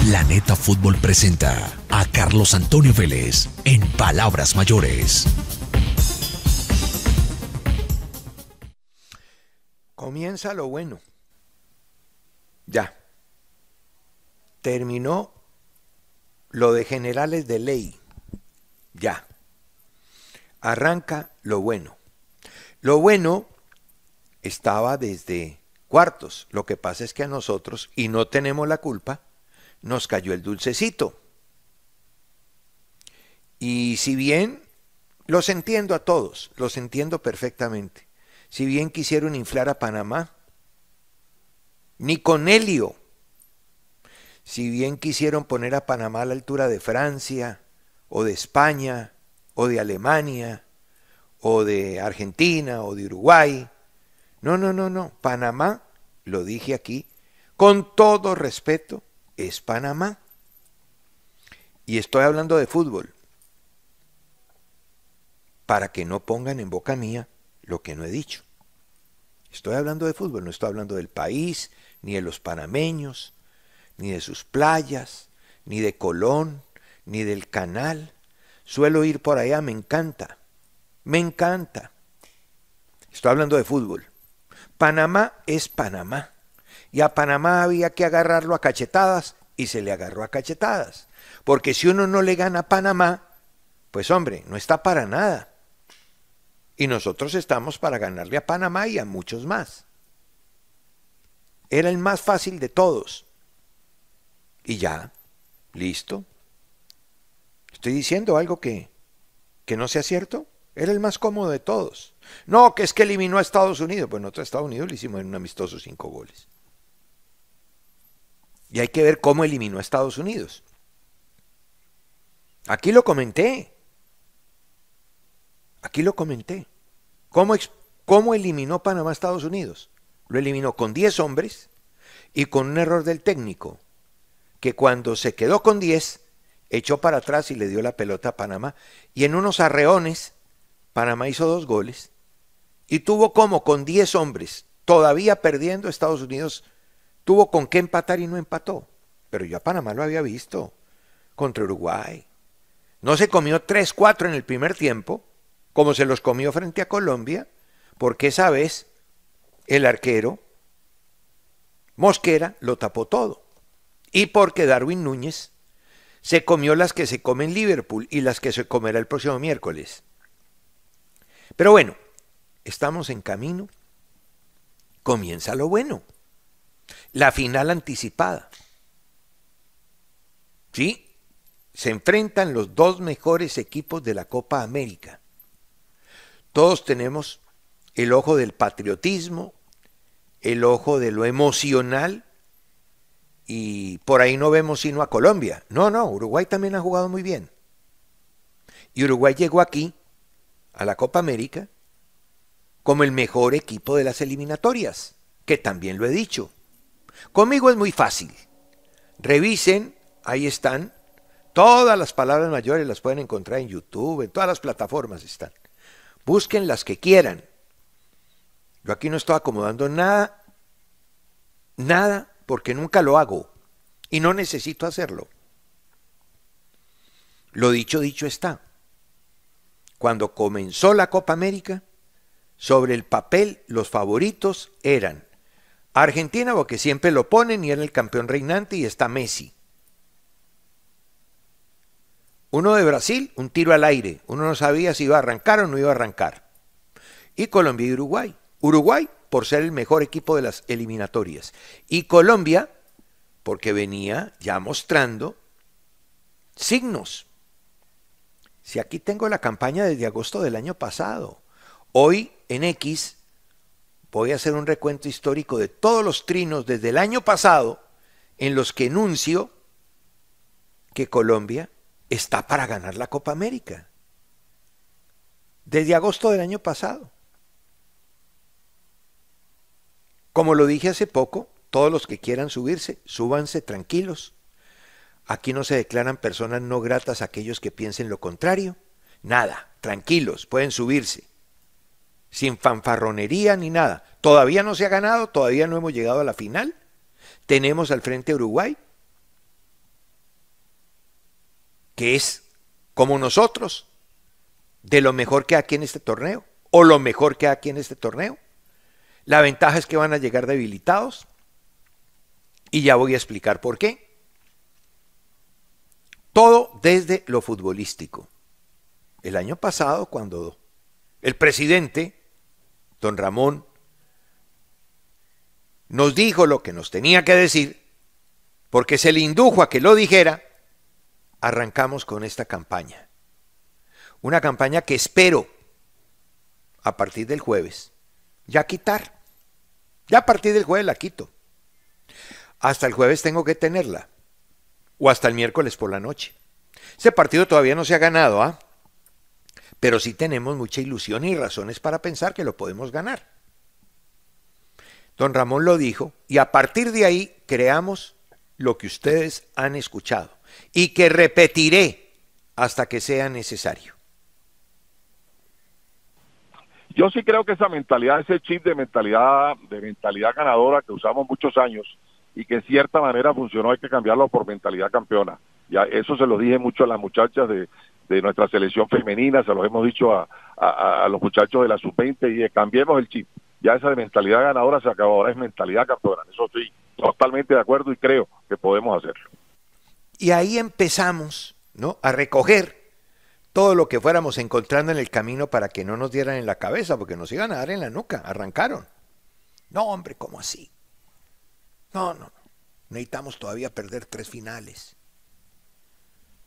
Planeta Fútbol presenta a Carlos Antonio Vélez en Palabras Mayores. Comienza lo bueno. Ya. Terminó lo de generales de ley. Ya. Arranca lo bueno. Lo bueno estaba desde cuartos. Lo que pasa es que a nosotros, y no tenemos la culpa, nos cayó el dulcecito. Y si bien los entiendo a todos, los entiendo perfectamente, si bien quisieron inflar a Panamá, ni con helio, si bien quisieron poner a Panamá a la altura de Francia, o de España, o de Alemania, o de Argentina, o de Uruguay. No, no, no, no. Panamá, lo dije aquí, con todo respeto, es Panamá. Y estoy hablando de fútbol. Para que no pongan en boca mía lo que no he dicho. Estoy hablando de fútbol, no estoy hablando del país, ni de los panameños, ni de sus playas, ni de Colón, ni del canal. Suelo ir por allá, me encanta. Me encanta. Estoy hablando de fútbol. Panamá es Panamá y a Panamá había que agarrarlo a cachetadas y se le agarró a cachetadas. Porque si uno no le gana a Panamá, pues hombre, no está para nada. Y nosotros estamos para ganarle a Panamá y a muchos más. Era el más fácil de todos. Y ya, listo. Estoy diciendo algo que, que no sea cierto. Era el más cómodo de todos. No, que es que eliminó a Estados Unidos. Pues nosotros a Estados Unidos le hicimos en un amistoso cinco goles. Y hay que ver cómo eliminó a Estados Unidos. Aquí lo comenté. Aquí lo comenté. ¿Cómo, eliminó Panamá a Estados Unidos? Lo eliminó con 10 hombres y con un error del técnico, que cuando se quedó con 10, echó para atrás y le dio la pelota a Panamá. Y en unos arreones, Panamá hizo dos goles y tuvo como con 10 hombres, todavía perdiendo Estados Unidos Tuvo con qué empatar y no empató. Pero yo a Panamá lo había visto contra Uruguay. No se comió 3-4 en el primer tiempo, como se los comió frente a Colombia, porque esa vez el arquero Mosquera lo tapó todo. Y porque Darwin Núñez se comió las que se come en Liverpool y las que se comerá el próximo miércoles. Pero bueno, estamos en camino. Comienza lo bueno. La final anticipada. ¿Sí? Se enfrentan los dos mejores equipos de la Copa América. Todos tenemos el ojo del patriotismo, el ojo de lo emocional, y por ahí no vemos sino a Colombia. No, no, Uruguay también ha jugado muy bien. Y Uruguay llegó aquí, a la Copa América, como el mejor equipo de las eliminatorias, que también lo he dicho. Conmigo es muy fácil. Revisen, ahí están. Todas las palabras mayores las pueden encontrar en YouTube, en todas las plataformas están. Busquen las que quieran. Yo aquí no estoy acomodando nada, nada, porque nunca lo hago y no necesito hacerlo. Lo dicho, dicho está. Cuando comenzó la Copa América, sobre el papel los favoritos eran Argentina porque siempre lo ponen y era el campeón reinante y está Messi. Uno de Brasil, un tiro al aire. Uno no sabía si iba a arrancar o no iba a arrancar. Y Colombia y Uruguay. Uruguay por ser el mejor equipo de las eliminatorias. Y Colombia porque venía ya mostrando signos. Si aquí tengo la campaña desde agosto del año pasado. Hoy en X voy a hacer un recuento histórico de todos los trinos desde el año pasado en los que enuncio que Colombia está para ganar la Copa América. Desde agosto del año pasado. Como lo dije hace poco, todos los que quieran subirse, súbanse tranquilos. Aquí no se declaran personas no gratas aquellos que piensen lo contrario. Nada, tranquilos, pueden subirse sin fanfarronería ni nada. Todavía no se ha ganado, todavía no hemos llegado a la final. Tenemos al frente Uruguay, que es como nosotros, de lo mejor que hay aquí en este torneo, o lo mejor que aquí en este torneo. La ventaja es que van a llegar debilitados, y ya voy a explicar por qué. Todo desde lo futbolístico. El año pasado, cuando el presidente don Ramón nos dijo lo que nos tenía que decir, porque se le indujo a que lo dijera, arrancamos con esta campaña. Una campaña que espero a partir del jueves ya quitar. Ya a partir del jueves la quito. Hasta el jueves tengo que tenerla. O hasta el miércoles por la noche. Ese partido todavía no se ha ganado, ¿ah? pero sí tenemos mucha ilusión y razones para pensar que lo podemos ganar. Don Ramón lo dijo, y a partir de ahí creamos lo que ustedes han escuchado y que repetiré hasta que sea necesario. Yo sí creo que esa mentalidad, ese chip de mentalidad, de mentalidad ganadora que usamos muchos años y que en cierta manera funcionó, hay que cambiarlo por mentalidad campeona. Ya eso se lo dije mucho a las muchachas de, de nuestra selección femenina, se los hemos dicho a, los muchachos de la sub-20 y de, eh, cambiemos el chip. Ya esa mentalidad ganadora se acabó, ahora es mentalidad campeona. Eso estoy totalmente de acuerdo y creo que podemos hacerlo. Y ahí empezamos ¿no? a recoger todo lo que fuéramos encontrando en el camino para que no nos dieran en la cabeza, porque nos iban a dar en la nuca, arrancaron. No, hombre, ¿cómo así? No, no, necesitamos todavía perder tres finales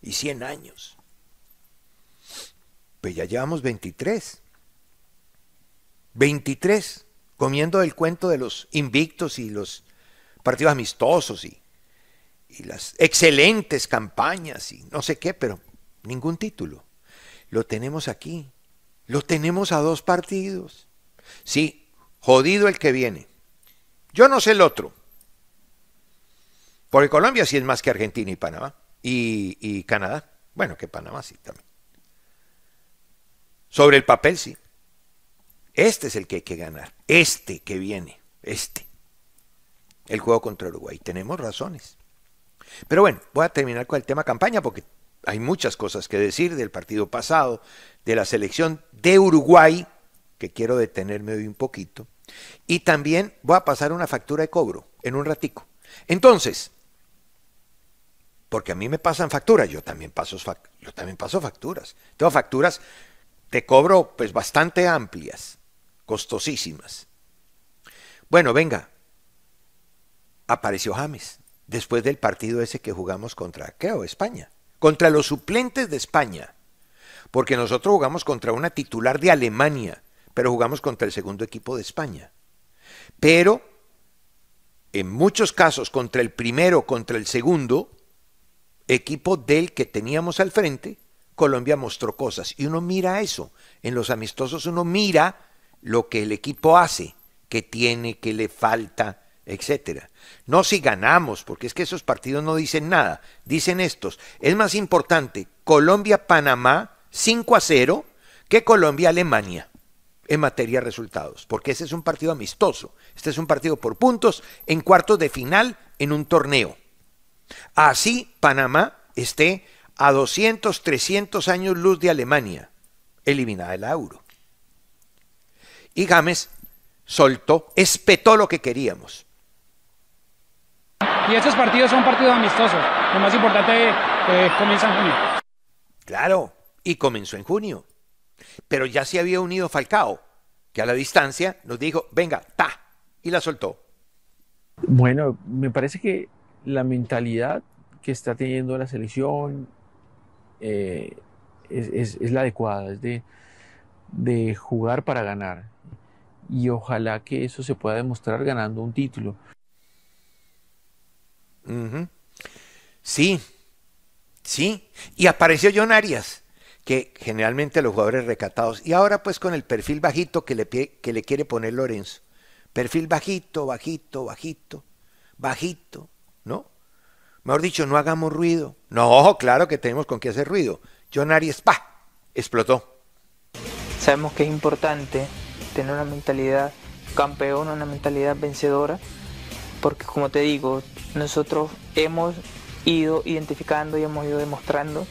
y 100 años. Pues ya llevamos 23. 23, comiendo el cuento de los invictos y los partidos amistosos y, las excelentes campañas y no sé qué, pero ningún título. Lo tenemos aquí. Lo tenemos a dos partidos. Sí, jodido el que viene. Yo no sé el otro. Porque Colombia sí es más que Argentina y Panamá. Y, y Canadá. Bueno, que Panamá sí también. Sobre el papel, sí. Este es el que hay que ganar. Este que viene. Este. El juego contra Uruguay. Tenemos razones. Pero bueno, voy a terminar con el tema campaña porque hay muchas cosas que decir del partido pasado, de la selección de Uruguay, que quiero detenerme hoy un poquito. Y también voy a pasar una factura de cobro en un ratico. Entonces, porque a mí me pasan facturas, yo también paso, yo también paso facturas. Tengo facturas te cobro pues bastante amplias, costosísimas. Bueno, venga, apareció James después del partido ese que jugamos contra, creo, España, contra los suplentes de España, porque nosotros jugamos contra una titular de Alemania, pero jugamos contra el segundo equipo de España. Pero, en muchos casos, contra el primero, contra el segundo, equipo del que teníamos al frente, Colombia mostró cosas y uno mira eso. En los amistosos uno mira lo que el equipo hace, qué tiene, que le falta, etcétera. No si ganamos, porque es que esos partidos no dicen nada, dicen estos. Es más importante Colombia-Panamá 5 a 0 que Colombia-Alemania en materia de resultados, porque ese es un partido amistoso, este es un partido por puntos en cuartos de final en un torneo. Así Panamá esté a 200, 300 años luz de Alemania, eliminada el euro. Y Gámez soltó, espetó lo que queríamos. Y estos partidos son partidos amistosos. Lo más importante es eh, comienza en junio. Claro, y comenzó en junio. Pero ya se había unido Falcao, que a la distancia nos dijo, venga, ta, y la soltó. Bueno, me parece que la mentalidad que está teniendo la selección, eh, es, la adecuada, es de, jugar para ganar. Y ojalá que eso se pueda demostrar ganando un título. Sí, sí. Y apareció John Arias, que generalmente los jugadores recatados. Y ahora pues con el perfil bajito que le, que le quiere poner Lorenzo. Perfil bajito, bajito, bajito, bajito, Mejor dicho, no hagamos ruido. No, claro que tenemos con qué hacer ruido. John Arias, ¡pa! explotó. Sabemos que es importante tener una mentalidad campeona, una mentalidad vencedora, porque como te digo, nosotros hemos ido identificando y hemos ido demostrando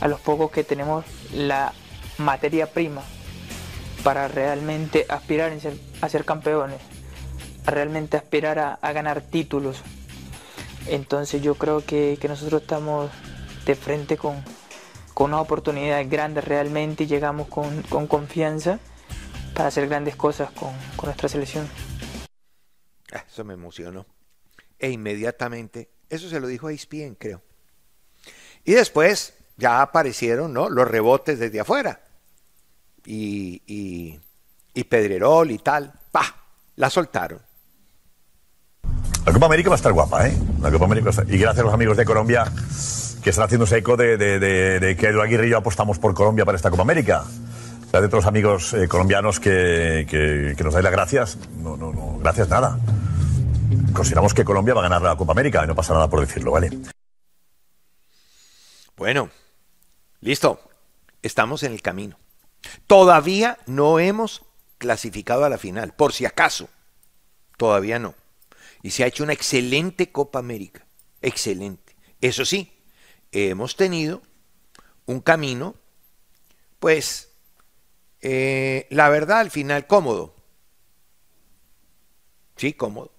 a los pocos que tenemos la materia prima para realmente aspirar a ser, campeones, a realmente aspirar a ganar títulos, entonces yo creo que, nosotros estamos de frente con, con una oportunidad grande realmente y llegamos con, confianza para hacer grandes cosas con, nuestra selección. Ah, eso me emocionó. E inmediatamente, eso se lo dijo a Ispien, e creo. Y después ya aparecieron los rebotes desde afuera. Y, y, y Pedrerol y tal, pa La soltaron. La Copa América va a estar guapa, ¿eh? Y gracias a los amigos de Colombia que están haciéndose eco de, de, que Aguirre y yo apostamos por Colombia para esta Copa América. Gracias a todos los amigos eh, colombianos que, que, nos dais las gracias. No, no, no, gracias nada. Consideramos que Colombia va a ganar la Copa América y no pasa nada por decirlo, ¿vale? Bueno, listo. Estamos en el camino. Todavía no hemos clasificado a la final, por si acaso. Todavía no y se ha hecho una excelente Copa América. Excelente. Eso sí, hemos tenido un camino, pues, eh, la verdad, al final cómodo. Sí, cómodo.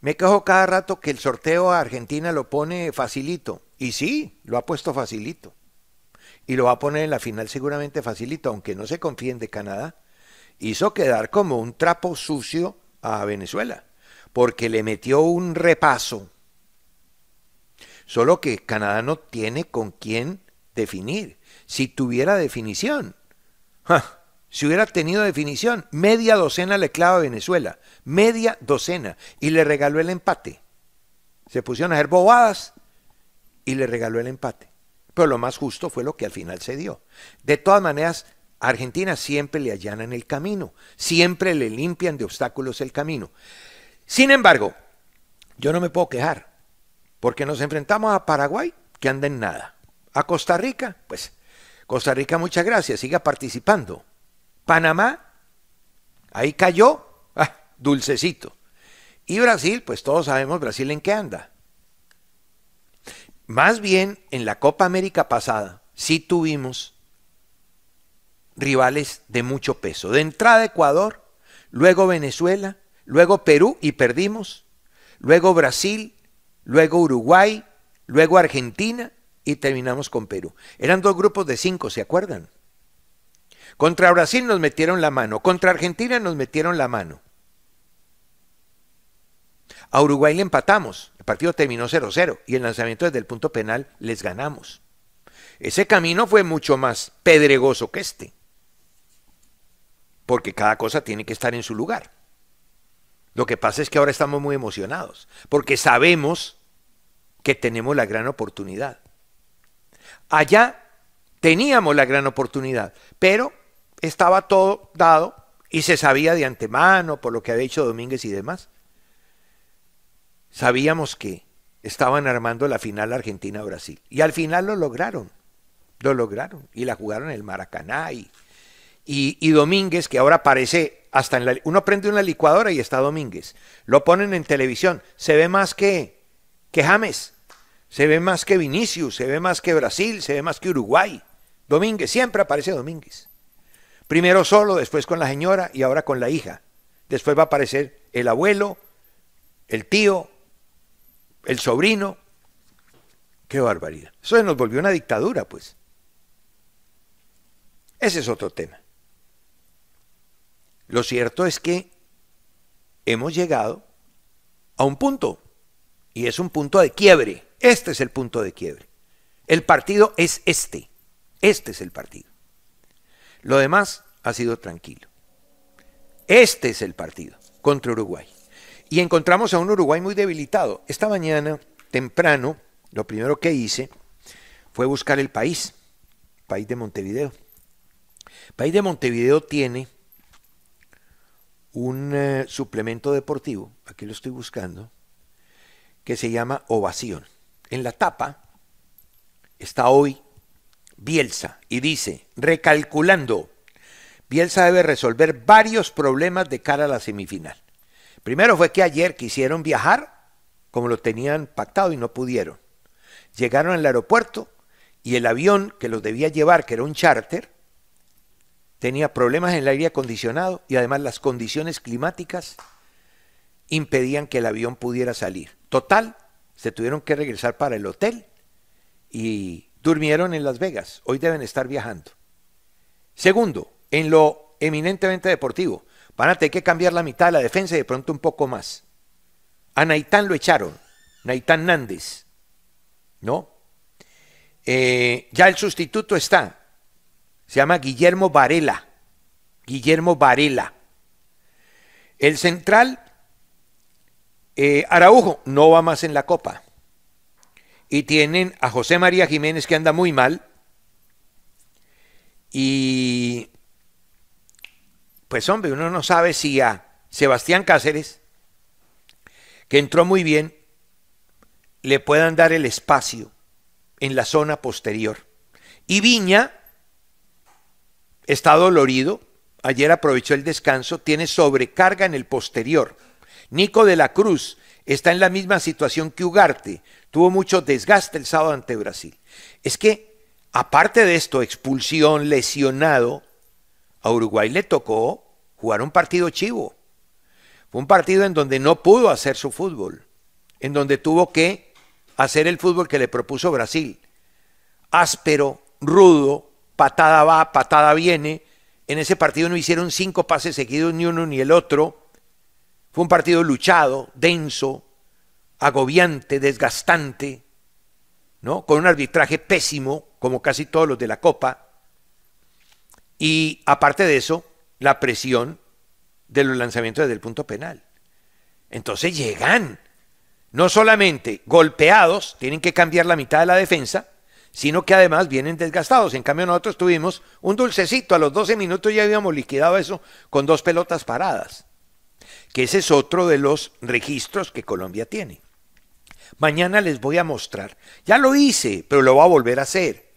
Me quejo cada rato que el sorteo a Argentina lo pone facilito. Y sí, lo ha puesto facilito. Y lo va a poner en la final seguramente facilito, aunque no se confíen de Canadá. Hizo quedar como un trapo sucio a Venezuela porque le metió un repaso. Solo que Canadá no tiene con quién definir. Si tuviera definición, si hubiera tenido definición, media docena le clava a Venezuela, media docena, y le regaló el empate. Se pusieron a hacer bobadas y le regaló el empate. Pero lo más justo fue lo que al final se dio. De todas maneras, a Argentina siempre le allanan el camino, siempre le limpian de obstáculos el camino. Sin embargo, yo no me puedo quejar, porque nos enfrentamos a Paraguay, que anda en nada. A Costa Rica, pues, Costa Rica, muchas gracias, siga participando. Panamá, ahí cayó, ah, dulcecito. Y Brasil, pues todos sabemos Brasil en qué anda. Más bien, en la Copa América pasada, sí tuvimos rivales de mucho peso. De entrada Ecuador, luego Venezuela, luego Perú y perdimos, luego Brasil, luego Uruguay, luego Argentina y terminamos con Perú. Eran dos grupos de cinco, ¿se acuerdan? Contra Brasil nos metieron la mano, contra Argentina nos metieron la mano. A Uruguay le empatamos, el partido terminó 0-0 y el lanzamiento desde el punto penal les ganamos. Ese camino fue mucho más pedregoso que este, porque cada cosa tiene que estar en su lugar. Lo que pasa es que ahora estamos muy emocionados, porque sabemos que tenemos la gran oportunidad. Allá teníamos la gran oportunidad, pero estaba todo dado y se sabía de antemano por lo que había hecho Domínguez y demás. Sabíamos que estaban armando la final Argentina-Brasil y al final lo lograron, lo lograron y la jugaron en el Maracaná y, y Domínguez, que ahora parece hasta en la, uno prende una licuadora y está Domínguez. Lo ponen en televisión. Se ve más que, que James. Se ve más que Vinicius. Se ve más que Brasil. Se ve más que Uruguay. Domínguez. Siempre aparece Domínguez. Primero solo, después con la señora y ahora con la hija. Después va a aparecer el abuelo, el tío, el sobrino. Qué barbaridad. Eso nos volvió una dictadura, pues. Ese es otro tema. Lo cierto es que hemos llegado a un punto, y es un punto de quiebre. Este es el punto de quiebre. El partido es este. Este es el partido. Lo demás ha sido tranquilo. Este es el partido contra Uruguay. Y encontramos a un Uruguay muy debilitado. Esta mañana, temprano, lo primero que hice fue buscar el país, país de Montevideo. País de Montevideo tiene un eh, suplemento deportivo, aquí lo estoy buscando, que se llama Ovación. En la tapa está hoy Bielsa y dice, recalculando, Bielsa debe resolver varios problemas de cara a la semifinal. Primero fue que ayer quisieron viajar como lo tenían pactado y no pudieron. Llegaron al aeropuerto y el avión que los debía llevar, que era un charter, tenía problemas en el aire acondicionado y además las condiciones climáticas impedían que el avión pudiera salir. Total, se tuvieron que regresar para el hotel y durmieron en Las Vegas. Hoy deben estar viajando. Segundo, en lo eminentemente deportivo, van a tener que cambiar la mitad de la defensa y de pronto un poco más. A Naitán lo echaron, Naitán Nández, ¿no? Eh, ya el sustituto está, se llama Guillermo Varela. Guillermo Varela. El central, eh, Araujo, no va más en la Copa. Y tienen a José María Jiménez que anda muy mal. Y pues hombre, uno no sabe si a Sebastián Cáceres, que entró muy bien, le puedan dar el espacio en la zona posterior. Y Viña, está dolorido, ayer aprovechó el descanso, tiene sobrecarga en el posterior. Nico de la Cruz está en la misma situación que Ugarte, tuvo mucho desgaste el sábado ante Brasil. Es que, aparte de esto, expulsión, lesionado, a Uruguay le tocó jugar un partido chivo. Fue un partido en donde no pudo hacer su fútbol, en donde tuvo que hacer el fútbol que le propuso Brasil. Áspero, rudo, patada va, patada viene. En ese partido no hicieron cinco pases seguidos ni uno ni el otro. Fue un partido luchado, denso, agobiante, desgastante, ¿no? Con un arbitraje pésimo, como casi todos los de la Copa. Y aparte de eso, la presión de los lanzamientos desde el punto penal. Entonces llegan, no solamente golpeados, tienen que cambiar la mitad de la defensa, sino que además vienen desgastados. En cambio, nosotros tuvimos un dulcecito, a los 12 minutos ya habíamos liquidado eso con dos pelotas paradas, que ese es otro de los registros que Colombia tiene. Mañana les voy a mostrar, ya lo hice, pero lo voy a volver a hacer,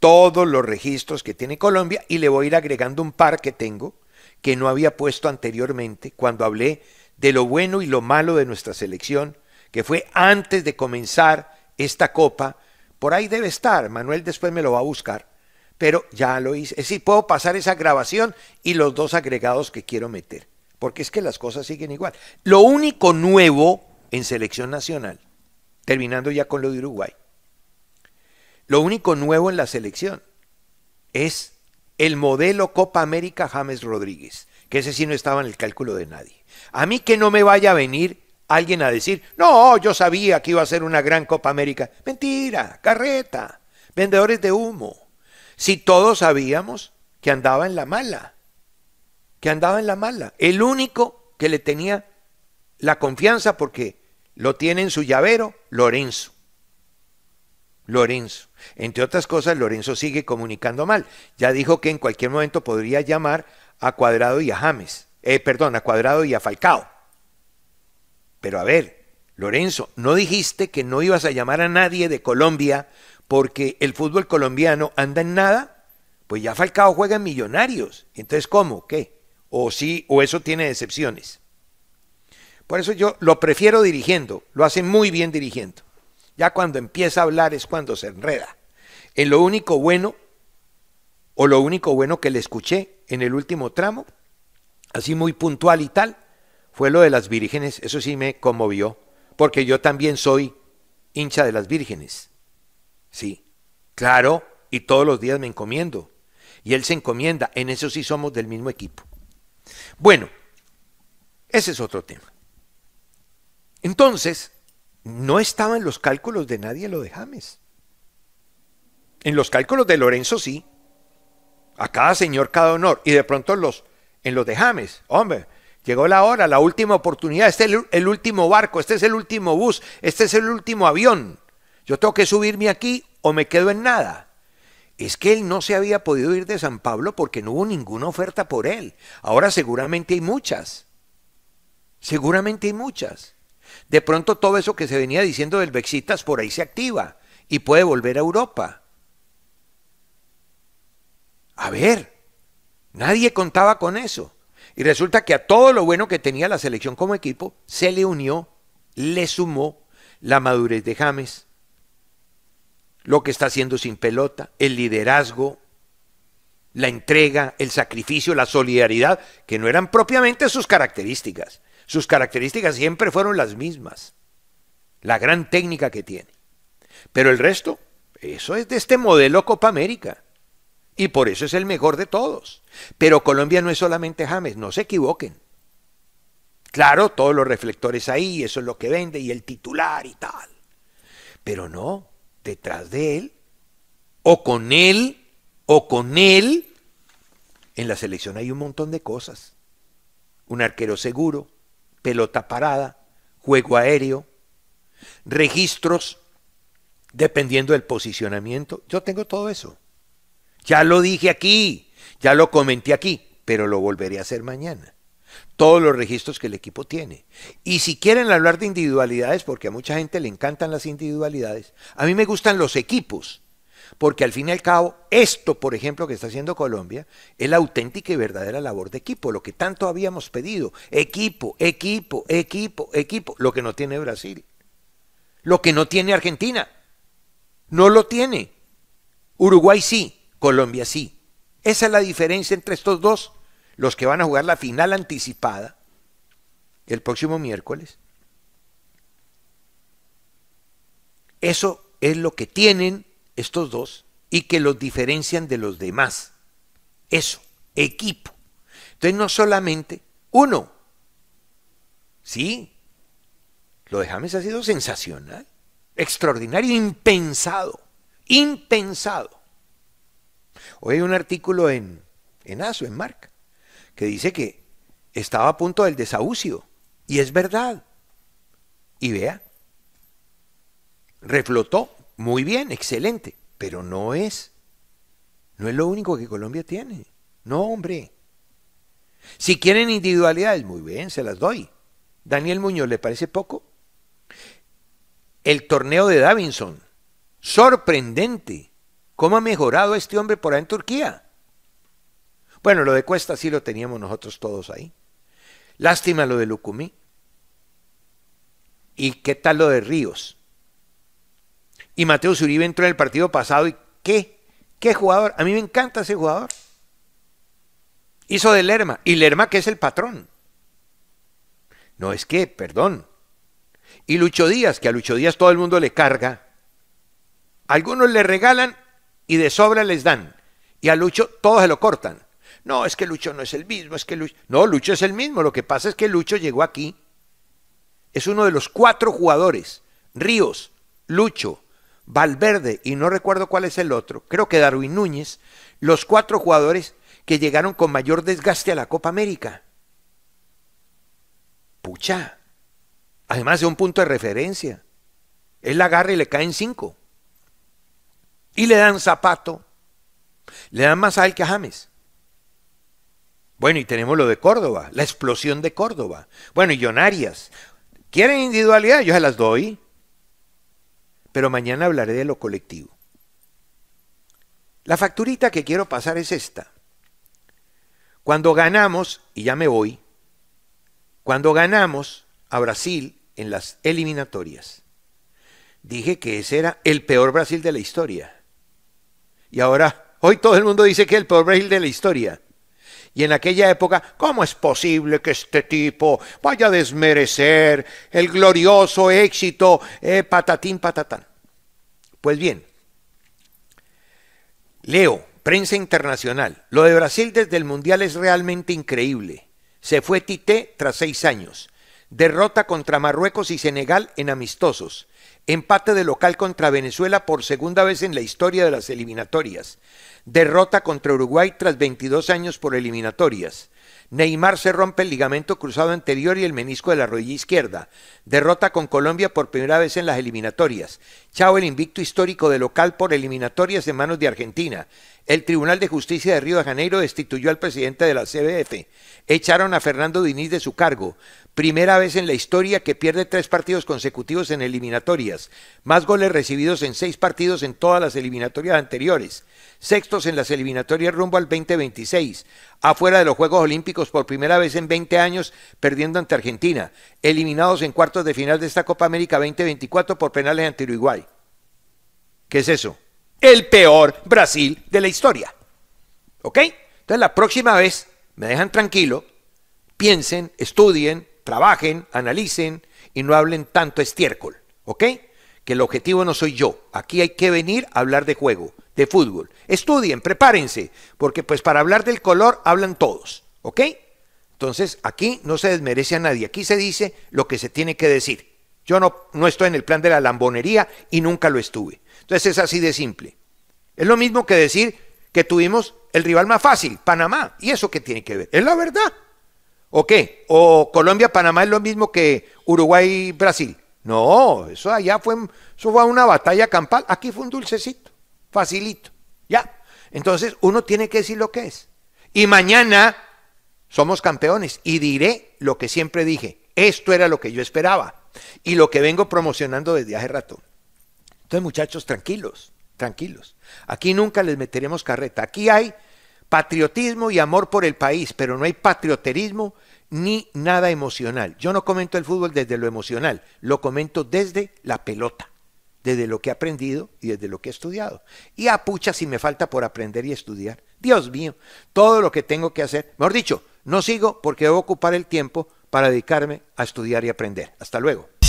todos los registros que tiene Colombia y le voy a ir agregando un par que tengo que no había puesto anteriormente cuando hablé de lo bueno y lo malo de nuestra selección, que fue antes de comenzar esta copa por ahí debe estar, Manuel después me lo va a buscar, pero ya lo hice. Es puedo pasar esa grabación y los dos agregados que quiero meter, porque es que las cosas siguen igual. Lo único nuevo en selección nacional, terminando ya con lo de Uruguay, lo único nuevo en la selección es el modelo Copa América James Rodríguez, que ese sí no estaba en el cálculo de nadie. A mí que no me vaya a venir alguien a decir, no, yo sabía que iba a ser una gran Copa América. Mentira, carreta, vendedores de humo. Si todos sabíamos que andaba en la mala, que andaba en la mala. El único que le tenía la confianza porque lo tiene en su llavero, Lorenzo. Lorenzo. Entre otras cosas, Lorenzo sigue comunicando mal. Ya dijo que en cualquier momento podría llamar a Cuadrado y a James. Eh, perdón, a Cuadrado y a Falcao pero a ver, Lorenzo, ¿no dijiste que no ibas a llamar a nadie de Colombia porque el fútbol colombiano anda en nada? Pues ya Falcao juega en Millonarios. Entonces, ¿cómo? ¿Qué? O sí, o eso tiene excepciones. Por eso yo lo prefiero dirigiendo, lo hace muy bien dirigiendo. Ya cuando empieza a hablar es cuando se enreda. En lo único bueno, o lo único bueno que le escuché en el último tramo, así muy puntual y tal, fue lo de las vírgenes, eso sí me conmovió, porque yo también soy hincha de las vírgenes. Sí, claro, y todos los días me encomiendo. Y él se encomienda, en eso sí somos del mismo equipo. Bueno, ese es otro tema. Entonces, no estaba en los cálculos de nadie lo de James. En los cálculos de Lorenzo sí. A cada señor cada honor. Y de pronto los, en los de James, hombre, Llegó la hora, la última oportunidad, este es el, último barco, este es el último bus, este es el último avión. Yo tengo que subirme aquí o me quedo en nada. Es que él no se había podido ir de San Pablo porque no hubo ninguna oferta por él. Ahora seguramente hay muchas. Seguramente hay muchas. De pronto todo eso que se venía diciendo del Bexitas por ahí se activa y puede volver a Europa. A ver, nadie contaba con eso. Y resulta que a todo lo bueno que tenía la selección como equipo, se le unió, le sumó la madurez de James, lo que está haciendo sin pelota, el liderazgo, la entrega, el sacrificio, la solidaridad, que no eran propiamente sus características. Sus características siempre fueron las mismas, la gran técnica que tiene. Pero el resto, eso es de este modelo Copa América. Y por eso es el mejor de todos. Pero Colombia no es solamente James, no se equivoquen. Claro, todos los reflectores ahí, eso es lo que vende, y el titular y tal. Pero no, detrás de él, o con él, o con él, en la selección hay un montón de cosas. Un arquero seguro, pelota parada, juego aéreo, registros, dependiendo del posicionamiento. Yo tengo todo eso. Ya lo dije aquí, ya lo comenté aquí, pero lo volveré a hacer mañana. Todos los registros que el equipo tiene. Y si quieren hablar de individualidades, porque a mucha gente le encantan las individualidades, a mí me gustan los equipos, porque al fin y al cabo, esto, por ejemplo, que está haciendo Colombia, es la auténtica y verdadera labor de equipo, lo que tanto habíamos pedido. Equipo, equipo, equipo, equipo, lo que no tiene Brasil, lo que no tiene Argentina, no lo tiene. Uruguay sí, Colombia sí. Esa es la diferencia entre estos dos, los que van a jugar la final anticipada el próximo miércoles. Eso es lo que tienen estos dos y que los diferencian de los demás. Eso, equipo. Entonces no solamente uno. Sí, lo de James ha sido sensacional, extraordinario, impensado, impensado. Hoy hay un artículo en, en ASO, en Marca, que dice que estaba a punto del desahucio. Y es verdad. Y vea, reflotó. Muy bien, excelente. Pero no es. No es lo único que Colombia tiene. No, hombre. Si quieren individualidades, muy bien, se las doy. Daniel Muñoz, ¿le parece poco? El torneo de Davinson. Sorprendente. ¿Cómo ha mejorado este hombre por ahí en Turquía? Bueno, lo de Cuesta sí lo teníamos nosotros todos ahí. Lástima lo de Lucumí. ¿Y qué tal lo de Ríos? Y Mateo Zuribe entró en el partido pasado y ¿qué? ¿Qué jugador? A mí me encanta ese jugador. Hizo de Lerma. Y Lerma que es el patrón. No es que, perdón. Y Lucho Díaz, que a Lucho Díaz todo el mundo le carga. Algunos le regalan y de sobra les dan. Y a Lucho todos se lo cortan. No, es que Lucho no es el mismo, es que No, Lucho es el mismo, lo que pasa es que Lucho llegó aquí. Es uno de los cuatro jugadores. Ríos, Lucho, Valverde y no recuerdo cuál es el otro. Creo que Darwin Núñez. Los cuatro jugadores que llegaron con mayor desgaste a la Copa América. Pucha. Además de un punto de referencia. Él la agarra y le caen cinco. Y le dan zapato. Le dan más a él que a James. Bueno, y tenemos lo de Córdoba, la explosión de Córdoba. Bueno, y ¿Quieren individualidad? Yo se las doy. Pero mañana hablaré de lo colectivo. La facturita que quiero pasar es esta. Cuando ganamos, y ya me voy, cuando ganamos a Brasil en las eliminatorias, dije que ese era el peor Brasil de la historia. Y ahora, hoy todo el mundo dice que es el peor de la historia. Y en aquella época, ¿cómo es posible que este tipo vaya a desmerecer el glorioso éxito eh, patatín patatán? Pues bien, leo, prensa internacional, lo de Brasil desde el Mundial es realmente increíble. Se fue Tite tras seis años. Derrota contra Marruecos y Senegal en amistosos. Empate de local contra Venezuela por segunda vez en la historia de las eliminatorias. Derrota contra Uruguay tras 22 años por eliminatorias. Neymar se rompe el ligamento cruzado anterior y el menisco de la rodilla izquierda. Derrota con Colombia por primera vez en las eliminatorias. Chao el invicto histórico de local por eliminatorias en manos de Argentina. El Tribunal de Justicia de Río de Janeiro destituyó al presidente de la CBF. Echaron a Fernando Diniz de su cargo. Primera vez en la historia que pierde tres partidos consecutivos en eliminatorias. Más goles recibidos en seis partidos en todas las eliminatorias anteriores. Sextos en las eliminatorias rumbo al 2026. Afuera de los Juegos Olímpicos por primera vez en 20 años, perdiendo ante Argentina. Eliminados en cuartos de final de esta Copa América 2024 por penales ante Uruguay. ¿Qué es eso? el peor Brasil de la historia. ¿Ok? Entonces la próxima vez me dejan tranquilo, piensen, estudien, trabajen, analicen y no hablen tanto estiércol. ¿Ok? Que el objetivo no soy yo. Aquí hay que venir a hablar de juego, de fútbol. Estudien, prepárense, porque pues para hablar del color hablan todos. ¿Ok? Entonces aquí no se desmerece a nadie. Aquí se dice lo que se tiene que decir. Yo no, no estoy en el plan de la lambonería y nunca lo estuve. Entonces es así de simple. Es lo mismo que decir que tuvimos el rival más fácil, Panamá. ¿Y eso qué tiene que ver? Es la verdad. ¿O qué? ¿O Colombia-Panamá es lo mismo que Uruguay-Brasil? No, eso allá fue, una batalla campal. Aquí fue un dulcecito, facilito. Ya. Entonces uno tiene que decir lo que es. Y mañana somos campeones y diré lo que siempre dije. Esto era lo que yo esperaba y lo que vengo promocionando desde hace rato. Entonces, muchachos, tranquilos, tranquilos. Aquí nunca les meteremos carreta. Aquí hay patriotismo y amor por el país, pero no hay patrioterismo ni nada emocional. Yo no comento el fútbol desde lo emocional, lo comento desde la pelota, desde lo que he aprendido y desde lo que he estudiado. Y a pucha si me falta por aprender y estudiar. Dios mío, todo lo que tengo que hacer, mejor dicho, no sigo porque debo ocupar el tiempo para dedicarme a estudiar y aprender. Hasta luego.